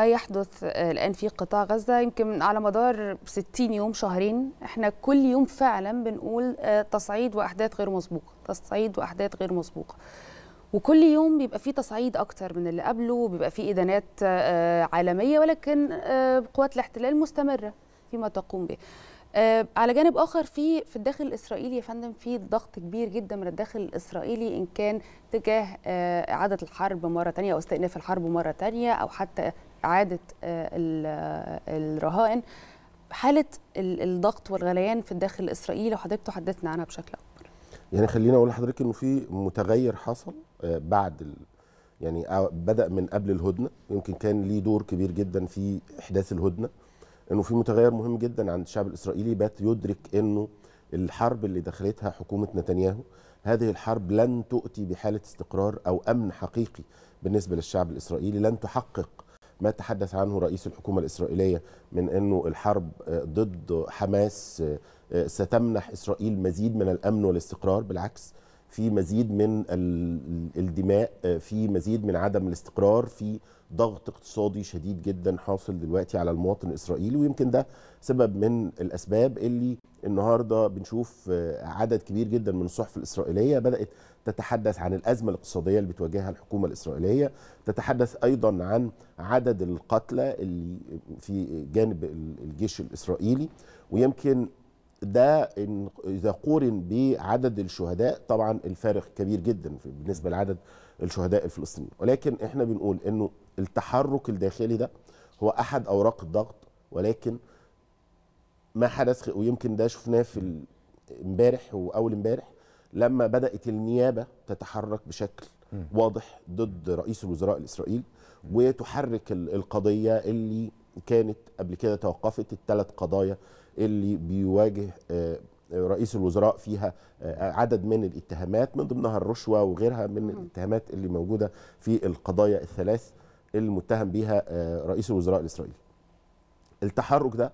ما يحدث آه، الآن في قطاع غزة يمكن على مدار 60 يوم شهرين احنا كل يوم فعلا بنقول آه، تصعيد وأحداث غير مسبوقة تصعيد وأحداث غير مسبوقة وكل يوم بيبقى فيه تصعيد أكتر من اللي قبله وبيبقى فيه إدانات آه، عالمية ولكن قوات الاحتلال مستمرة فيما تقوم به على جانب اخر في في الداخل الاسرائيلي يا فندم في ضغط كبير جدا من الداخل الاسرائيلي ان كان تجاه اعاده الحرب مره ثانيه او استئناف الحرب مره ثانيه او حتى اعاده آه، آه، الرهائن حاله الضغط والغليان في الداخل الاسرائيلي وحضرتك تحدثنا عنها بشكل اكبر يعني خليني اقول لحضرتك انه في متغير حصل آه، بعد يعني بدا من قبل الهدنه يمكن كان ليه دور كبير جدا في احداث الهدنه انه في متغير مهم جدا عند الشعب الاسرائيلي بات يدرك انه الحرب اللي دخلتها حكومه نتنياهو هذه الحرب لن تؤتي بحاله استقرار او امن حقيقي بالنسبه للشعب الاسرائيلي لن تحقق ما تحدث عنه رئيس الحكومة الإسرائيلية من أنه الحرب ضد حماس آه، آه، ستمنح إسرائيل مزيد من الأمن والاستقرار بالعكس في مزيد من الدماء في مزيد من عدم الاستقرار في ضغط اقتصادي شديد جدا حاصل دلوقتي على المواطن الاسرائيلي ويمكن ده سبب من الاسباب اللي النهارده بنشوف آه، عدد كبير جدا من الصحف الاسرائيليه بدات تتحدث عن الازمه الاقتصاديه اللي بتواجهها الحكومه الاسرائيليه، تتحدث ايضا عن عدد القتلى اللي في جانب الجيش الاسرائيلي ويمكن ده إن اذا قورن بعدد الشهداء طبعا الفارق كبير جدا بالنسبه لعدد الشهداء الفلسطينيين ولكن احنا بنقول انه التحرك الداخلي ده هو احد اوراق الضغط ولكن ما حدث ويمكن ده شفناه في امبارح واول امبارح لما بدات النيابه تتحرك بشكل واضح ضد رئيس الوزراء الاسرائيلي وتحرك القضيه اللي كانت قبل كده توقفت الثلاث قضايا اللي بيواجه آه، رئيس الوزراء فيها آه، عدد من الاتهامات من ضمنها الرشوه وغيرها من الاتهامات اللي موجوده في القضايا الثلاث المتهم بها آه، رئيس الوزراء الاسرائيلي. التحرك ده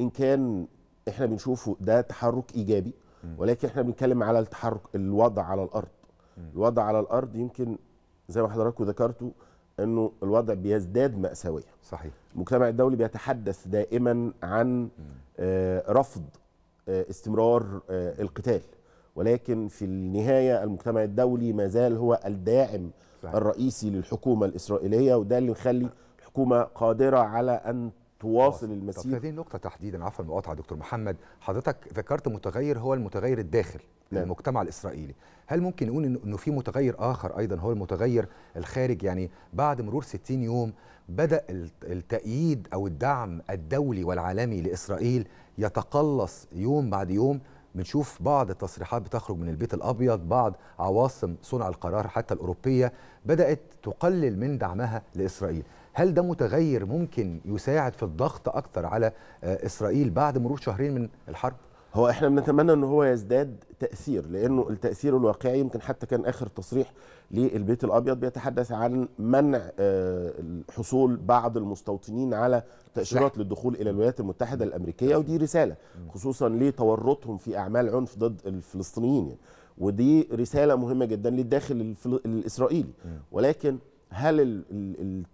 ان كان احنا بنشوفه ده تحرك ايجابي ولكن احنا بنتكلم على التحرك الوضع على الارض. الوضع على الارض يمكن زي ما حضراتكم ذكرتوا انه الوضع بيزداد ماساويه صحيح المجتمع الدولي بيتحدث دائما عن آه، رفض آه، استمرار آه، القتال ولكن في النهايه المجتمع الدولي ما زال هو الداعم صحيح. الرئيسي للحكومه الاسرائيليه وده اللي يخلي الحكومه قادره على ان تواصل طب المسير طب هذه النقطه تحديدا عفوا المقاطعه دكتور محمد حضرتك ذكرت متغير هو المتغير الداخل نعم. المجتمع الاسرائيلي هل ممكن نقول انه في متغير اخر ايضا هو المتغير الخارج يعني بعد مرور 60 يوم بدا التأييد او الدعم الدولي والعالمي لاسرائيل يتقلص يوم بعد يوم بنشوف بعض التصريحات بتخرج من البيت الابيض بعض عواصم صنع القرار حتى الاوروبيه بدات تقلل من دعمها لاسرائيل هل ده متغير ممكن يساعد في الضغط اكثر على آه، اسرائيل بعد مرور شهرين من الحرب؟ هو احنا بنتمنى ان هو يزداد تاثير لانه التاثير الواقعي يمكن حتى كان اخر تصريح للبيت الابيض بيتحدث عن منع آه، حصول بعض المستوطنين على تاشيرات للدخول الى الولايات المتحده الامريكيه ودي رساله خصوصا لتورطهم في اعمال عنف ضد الفلسطينيين يعني. ودي رساله مهمه جدا للداخل الاسرائيلي ولكن هل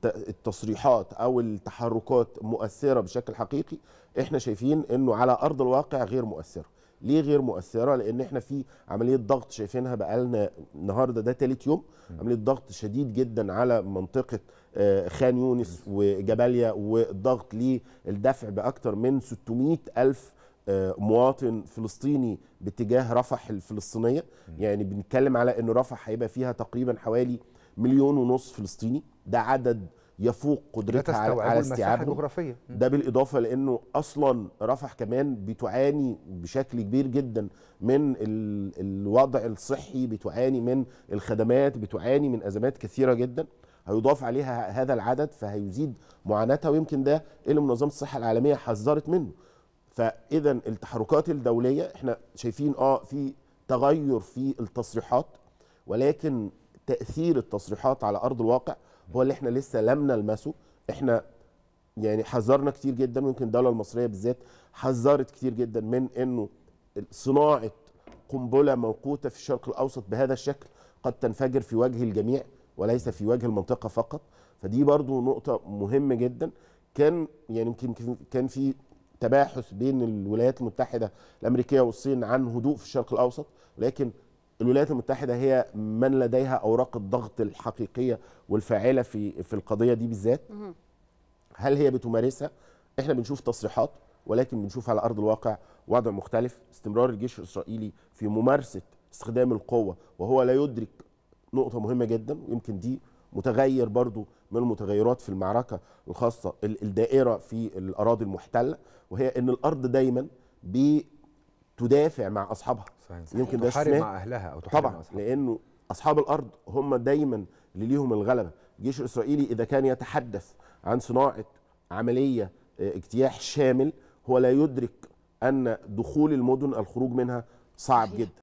التصريحات او التحركات مؤثره بشكل حقيقي احنا شايفين انه على ارض الواقع غير مؤثره ليه غير مؤثره لان احنا في عمليه ضغط شايفينها بقالنا النهارده ده ثالث يوم عمليه ضغط شديد جدا على منطقه آه، خان يونس وجباليا والضغط للدفع باكثر من 600 الف آه، مواطن فلسطيني باتجاه رفح الفلسطينيه يعني بنتكلم على ان رفح هيبقى فيها تقريبا حوالي مليون ونص فلسطيني ده عدد يفوق قدرتها على استيعابه الجغرافيه ده بالاضافه لانه اصلا رفح كمان بتعاني بشكل كبير جدا من الوضع الصحي بتعاني من الخدمات بتعاني من ازمات كثيره جدا هيضاف عليها هذا العدد فهيزيد معاناتها ويمكن ده اللي منظمه الصحه العالميه حذرت منه فاذا التحركات الدوليه احنا شايفين اه في تغير في التصريحات ولكن تاثير التصريحات على ارض الواقع هو اللي احنا لسه لم نلمسه احنا يعني حذرنا كتير جدا ممكن الدوله المصريه بالذات حذرت كتير جدا من انه صناعه قنبله موقوته في الشرق الاوسط بهذا الشكل قد تنفجر في وجه الجميع وليس في وجه المنطقه فقط فدي برضو نقطه مهمه جدا كان يعني يمكن كان في تباحث بين الولايات المتحده الامريكيه والصين عن هدوء في الشرق الاوسط لكن الولايات المتحده هي من لديها اوراق الضغط الحقيقيه والفاعله في في القضيه دي بالذات هل هي بتمارسها احنا بنشوف تصريحات ولكن بنشوف على ارض الواقع وضع مختلف استمرار الجيش الاسرائيلي في ممارسه استخدام القوه وهو لا يدرك نقطه مهمه جدا ويمكن دي متغير برضو من المتغيرات في المعركه الخاصه الدائره في الاراضي المحتله وهي ان الارض دايما ب تدافع مع اصحابها صحيح. يمكن ده تحارب مع اهلها او تحارب طبعا مع أصحابها. لانه اصحاب الارض هم دايما اللي ليهم الغلبه الجيش الاسرائيلي اذا كان يتحدث عن صناعه عمليه آه، اجتياح شامل هو لا يدرك ان دخول المدن الخروج منها صعب جدا